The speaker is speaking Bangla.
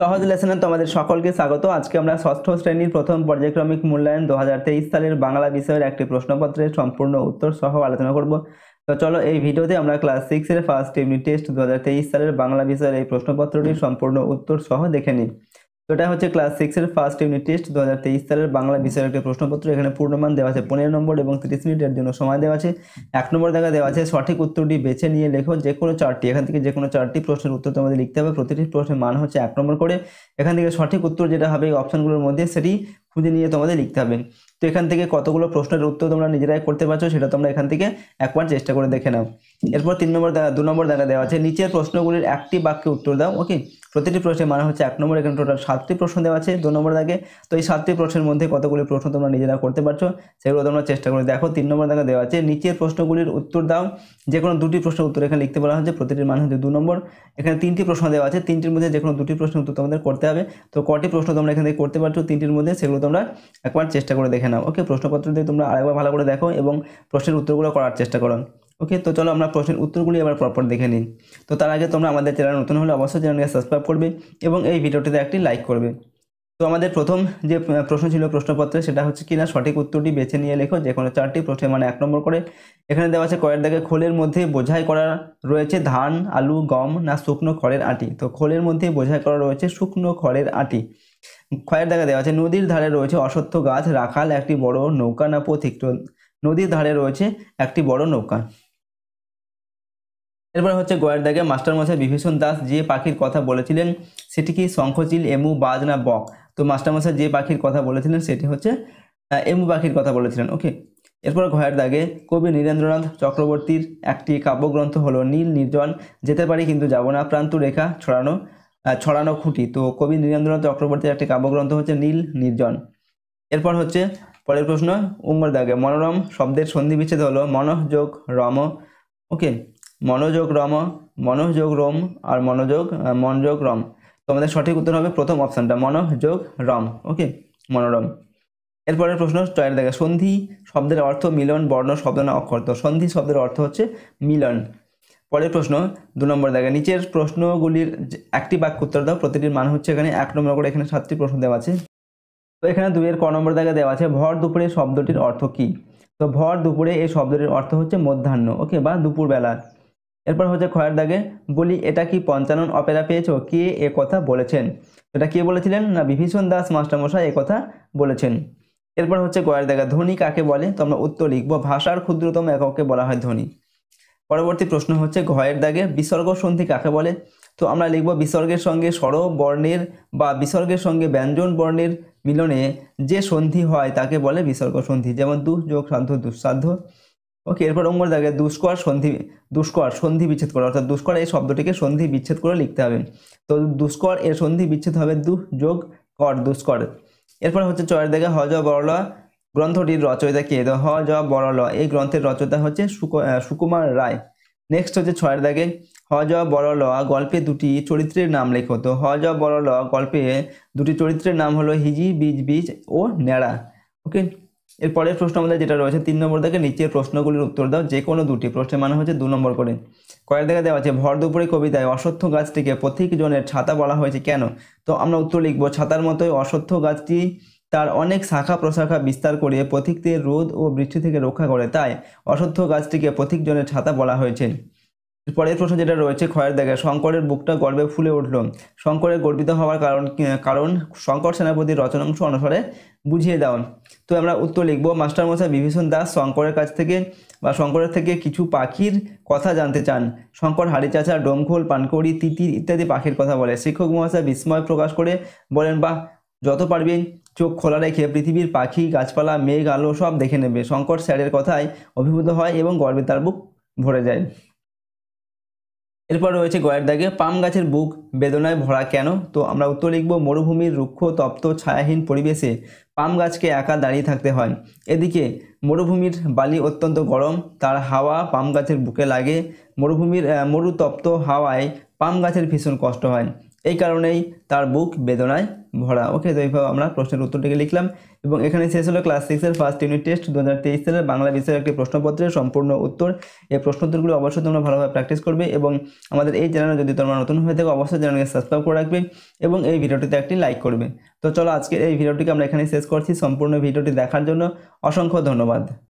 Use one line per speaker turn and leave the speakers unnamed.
সহজ লেসনে তোমাদের সকলকে স্বাগত আজকে আমরা ষষ্ঠ শ্রেণীর প্রথম পর্যায়ক্রমিক মূল্যায়ন দু সালের বাংলা বিষয়ের একটি প্রশ্নপত্রের সম্পূর্ণ উত্তর সহ আলোচনা করব তো চলো এই ভিডিওতে আমরা ক্লাস সিক্সের ফার্স্ট ইউনিট টেস্ট দু সালের বাংলা বিষয়ের এই প্রশ্নপত্রটির সম্পূর্ণ উত্তর সহ দেখে নিই তো এটা হচ্ছে ক্লাস সিক্সের ফার্স্ট ইউনিট টেস্ট দু সালের বাংলা বিষয়ের একটি প্রশ্নপত্র এখানে পূর্ণমান দেওয়া আছে পনেরো নম্বর এবং তিরিশ মিনিটের জন্য সময় দেওয়া আছে এক নম্বর দেখা দেওয়া আছে সঠিক উত্তরটি বেছে নিয়ে লেখো যে কোনো চারটি এখান থেকে যে কোনো চারটি প্রশ্নের উত্তর তোমাদের লিখতে হবে প্রতিটি প্রশ্নের মান হচ্ছে এক নম্বর করে এখান থেকে সঠিক উত্তর যেটা হবে অপশানগুলোর মধ্যে সেটি খুঁজে নিয়ে তোমাদের লিখতে হবে তো এখান থেকে কতগুলো প্রশ্নের উত্তর তোমরা নিজেরাই করতে পারছো সেটা তোমরা এখান থেকে একবার চেষ্টা করে দেখে নাও এরপর তিন নম্বর দেখা দু নম্বর দেখা দেওয়া আছে নিচের প্রশ্নগুলির একটি বাক্যে উত্তর দাও ওকে প্রতিটি প্রশ্নের মানে হচ্ছে এক নম্বর এখানে টোটাল সাতটি প্রশ্ন দেওয়া আছে দু নম্বর দাগে তো এই সাতটি প্রশ্নের মধ্যে কতগুলি প্রশ্ন তোমরা নিজেরা করতে পারছো সেগুলো তোমরা চেষ্টা করে দেখো তিন নম্বর দাগে দেওয়া আছে নিচের প্রশ্নগুলির উত্তর দাও যে কোনো দুটি প্রশ্নের উত্তর এখানে লিখতে বলা হচ্ছে প্রতিটির মানে হচ্ছে দু নম্বর এখানে তিনটি প্রশ্ন দেওয়া আছে তিনটির মধ্যে যে কোনো দুটি প্রশ্নের উত্তর তোমাদের করতে হবে তো কটি প্রশ্ন তোমরা এখান থেকে করতে পারছো তিনটির মধ্যে সেগুলো তোমরা একবার চেষ্টা করে দেখে নাও ওকে প্রশ্নপত্র দিয়ে তোমরা আরেকবার ভালো করে দেখো এবং প্রশ্নের উত্তরগুলো করার চেষ্টা করো ওকে তো চলো আমরা প্রশ্নের উত্তরগুলি এবার পরপর দেখে নিন তো তার আগে তোমরা আমাদের চ্যানেল নতুন হলে অবশ্যই চ্যানেলকে সাবস্ক্রাইব করবে এবং এই ভিডিওটিতে একটি লাইক করবে তো আমাদের প্রথম যে প্রশ্ন ছিল প্রশ্নপত্রে সেটা হচ্ছে কি না সঠিক উত্তরটি বেছে নিয়ে লেখো যে কোনো চারটি প্রশ্নের মানে এক নম্বর করে এখানে দেওয়া আছে কয়ের দাগে খোলের মধ্যে বোঝাই করা রয়েছে ধান আলু গম না শুকনো খড়ের আটি তো খোলের মধ্যে বোঝাই করা রয়েছে শুকনো খড়ের আটি খয়ের দাগে দেওয়া আছে নদীর ধারে রয়েছে অসত্য গাছ রাখাল একটি বড় নৌকা না পথিক নদীর ধারে রয়েছে একটি বড় নৌকা এরপরে হচ্ছে গয়ের দাগে মাস্টারমশাই বিভীষণ দাস যে পাখির কথা বলেছিলেন সেটি কি শঙ্খচিল এমু বাজ না বক তো মাস্টারমশাই যে পাখির কথা বলেছিলেন সেটি হচ্ছে এমু পাখির কথা বলেছিলেন ওকে এরপর ঘয়ের দাগে কবি নীরেন্দ্রনাথ চক্রবর্তীর একটি কাব্যগ্রন্থ হলো নীল নির্জন যেতে পারি কিন্তু যাব না প্রান্ত রেখা ছড়ানো ছড়ানো খুঁটি তো কবি নীরেন্দ্রনাথ চক্রবর্তীর একটি কাব্যগ্রন্থ হচ্ছে নীল নির্জন এরপর হচ্ছে পরের প্রশ্ন উমর দাগে মনোরম শব্দের সন্ধি বিচ্ছেদ হলো মনোযোগ রম ওকে মনোযোগ রম মনোযোগ রম আর মনোযোগ মনোযোগ রম তোমাদের সঠিক উত্তর হবে প্রথম অপশানটা মনোযোগ রম ওকে মনোরম এরপরের প্রশ্ন চয়ের দেখা সন্ধি শব্দের অর্থ মিলন বর্ণ শব্দ না অক্ষর তো সন্ধি শব্দের অর্থ হচ্ছে মিলন পরের প্রশ্ন দু নম্বর দেখা নিচের প্রশ্নগুলির একটি বাক্য উত্তর দাও প্রতিটির মান হচ্ছে এখানে এক নম্বর করে এখানে সাতটি প্রশ্ন দেওয়া আছে তো এখানে দুইয়ের ক নম্বর দেখা দেওয়া আছে ভর দুপুরে শব্দটির অর্থ কী তো ভর দুপুরে এই শব্দটির অর্থ হচ্ছে মধ্যাহ্ন ওকে বা দুপুরবেলা এরপর হচ্ছে খয়ের দাগে বলি এটা কি পঞ্চানন অপেরা পেয়েছ কে এ কথা বলেছেন এটা কে বলেছিলেন না বিভীষণ দাস মাস্টারমশাই এ কথা বলেছেন এরপর হচ্ছে গয়ের দেখা ধ্বনি কাকে বলে তো আমরা উত্তর লিখবো ভাষার ক্ষুদ্রতম এককে বলা হয় ধ্বনি পরবর্তী প্রশ্ন হচ্ছে ঘয়ের দাগে বিসর্গ সন্ধি কাকে বলে তো আমরা লিখব বিসর্গের সঙ্গে স্বরব বর্ণের বা বিসর্গের সঙ্গে ব্যঞ্জন বর্ণের মিলনে যে সন্ধি হয় তাকে বলে বিসর্গ সন্ধি যেমন দুঃ যোগ সাধ্য দুঃসাধ্য ওকে এরপর অঙ্গর দাগে দুষ্কর সন্ধি দুষ্কর সন্ধি বিচ্ছেদ করা অর্থাৎ দুষ্কর এই শব্দটিকে সন্ধি বিচ্ছেদ করে লিখতে হবে তো দুষ্কর এর সন্ধি বিচ্ছেদ হবে দু যোগ কর দুষ্কর এরপর হচ্ছে চয়ের দাগে হজ বড়লা গ্রন্থটির রচয়িতা কে হ জ বড়ল এই গ্রন্থের রচয়িতা হচ্ছে সুকুমার রায় নেক্সট হচ্ছে ছয়ের দাগে হ জ বড়ল গল্পে দুটি চরিত্রের নাম লেখো তো হ জ বড়ল গল্পে দুটি চরিত্রের নাম হলো হিজি বীজ বীজ ও ন্যাড়া ওকে এর পরের প্রশ্ন আমাদের যেটা রয়েছে তিন নম্বর থেকে নিচের প্রশ্নগুলির উত্তর দাও যে কোনো দুটি প্রশ্নের মানে হচ্ছে দু নম্বর করে কয়েক দেখা দেওয়া আছে ভর দুপুরে কবিতায় অসত্য গাছটিকে জনের ছাতা বলা হয়েছে কেন তো আমরা উত্তর লিখবো ছাতার মতোই অসত্য গাছটি তার অনেক শাখা প্রশাখা বিস্তার করিয়ে পথিকদের রোদ ও বৃষ্টি থেকে রক্ষা করে তাই অসত্য গাছটিকে জনের ছাতা বলা হয়েছে পরের প্রশ্ন যেটা রয়েছে খয়ের দেখা শঙ্করের বুকটা গর্বে ফুলে উঠল শঙ্করের গর্বিত হওয়ার কারণ কারণ শঙ্কর সেনাপতির রচনাংশ অনুসারে বুঝিয়ে দাও তো আমরা উত্তর লিখব মাস্টারমশাই বিভীষণ দাস শঙ্করের কাছ থেকে বা শঙ্করের থেকে কিছু পাখির কথা জানতে চান শঙ্কর হাড়িচাচা ডোমখোল পানকড়ি তিতির ইত্যাদি পাখির কথা বলে শিক্ষক মহাশয় বিস্ময় প্রকাশ করে বলেন বা যত পারবে চোখ খোলা রেখে পৃথিবীর পাখি গাছপালা মেঘ আলো সব দেখে নেবে শঙ্কর স্যারের কথায় অভিভূত হয় এবং গর্বে তার বুক ভরে যায় এরপর রয়েছে গয়ের দাগে পাম গাছের বুক বেদনায় ভরা কেন তো আমরা উত্তর লিখব মরুভূমির রুক্ষ তপ্ত ছায়াহীন পরিবেশে পাম গাছকে একা দাঁড়িয়ে থাকতে হয় এদিকে মরুভূমির বালি অত্যন্ত গরম তার হাওয়া পাম গাছের বুকে লাগে মরুভূমির মরুতপ্ত হাওয়ায় পাম গাছের ভীষণ কষ্ট হয় এই কারণেই তার বুক বেদনায় ভরা ওকে তো এইভাবে আমরা প্রশ্নের উত্তরটিকে লিখলাম এবং এখানে শেষ হলো ক্লাস সিক্সের ফার্স্ট ইউনিট টেস্ট দু সালের বাংলা বিষয়ের একটি প্রশ্নপত্রের সম্পূর্ণ উত্তর এই প্রশ্ন উত্তরগুলো অবশ্যই তোমরা ভালোভাবে প্র্যাকটিস করবে এবং আমাদের এই চ্যানেলে যদি তোমরা নতুন হয়ে থাকো অবশ্যই চ্যানেলকে সাবস্ক্রাইব করে রাখবে এবং এই ভিডিওটিতে একটি লাইক করবে তো চলো আজকে এই ভিডিওটিকে আমরা এখানে শেষ করছি সম্পূর্ণ ভিডিওটি দেখার জন্য অসংখ্য ধন্যবাদ